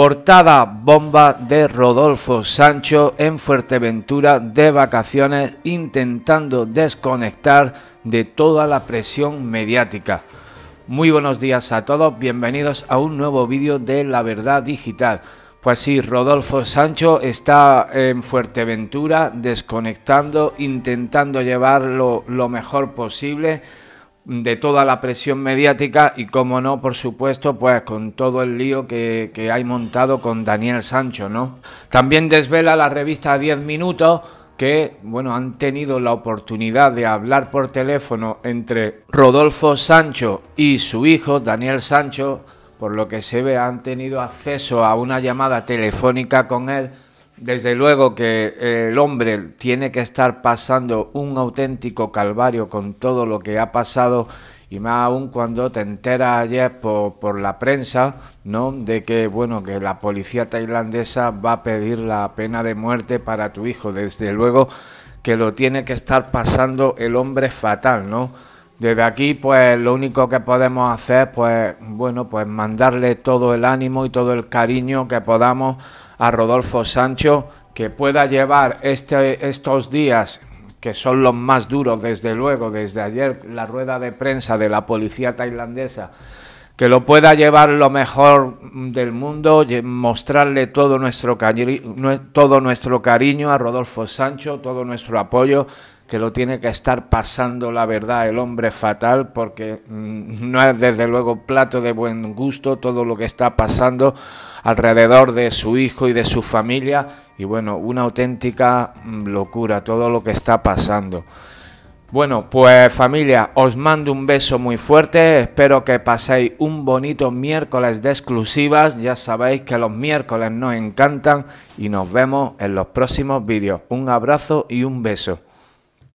Portada bomba de Rodolfo Sancho en Fuerteventura de vacaciones intentando desconectar de toda la presión mediática. Muy buenos días a todos, bienvenidos a un nuevo vídeo de La Verdad Digital. Pues sí, Rodolfo Sancho está en Fuerteventura desconectando, intentando llevarlo lo mejor posible de toda la presión mediática y, como no, por supuesto, pues con todo el lío que, hay montado con Daniel Sancho, ¿no? También desvela la revista 10 Minutos que, bueno, han tenido la oportunidad de hablar por teléfono entre Rodolfo Sancho y su hijo, Daniel Sancho, por lo que se ve, han tenido acceso a una llamada telefónica con él desde luego que eh, el hombre tiene que estar pasando un auténtico calvario con todo lo que ha pasado y más aún cuando te enteras ayer por, la prensa, ¿no? De que, bueno, que la policía tailandesa va a pedir la pena de muerte para tu hijo. Desde luego que lo tiene que estar pasando el hombre fatal, ¿no? Desde aquí, pues lo único que podemos hacer, pues, bueno, pues mandarle todo el ánimo y todo el cariño que podamos a Rodolfo Sancho que pueda llevar este, estos días que son los más duros desde luego, desde ayer la rueda de prensa de la policía tailandesa que lo pueda llevar lo mejor del mundo, mostrarle todo nuestro, todo nuestro cariño a Rodolfo Sancho, todo nuestro apoyo, que lo tiene que estar pasando la verdad el hombre fatal, porque mm, no es desde luego plato de buen gusto todo lo que está pasando alrededor de su hijo y de su familia, y bueno, una auténtica mm, locura todo lo que está pasando. Bueno, pues familia, os mando un beso muy fuerte, espero que paséis un bonito miércoles de exclusivas, ya sabéis que los miércoles nos encantan y nos vemos en los próximos vídeos. Un abrazo y un beso.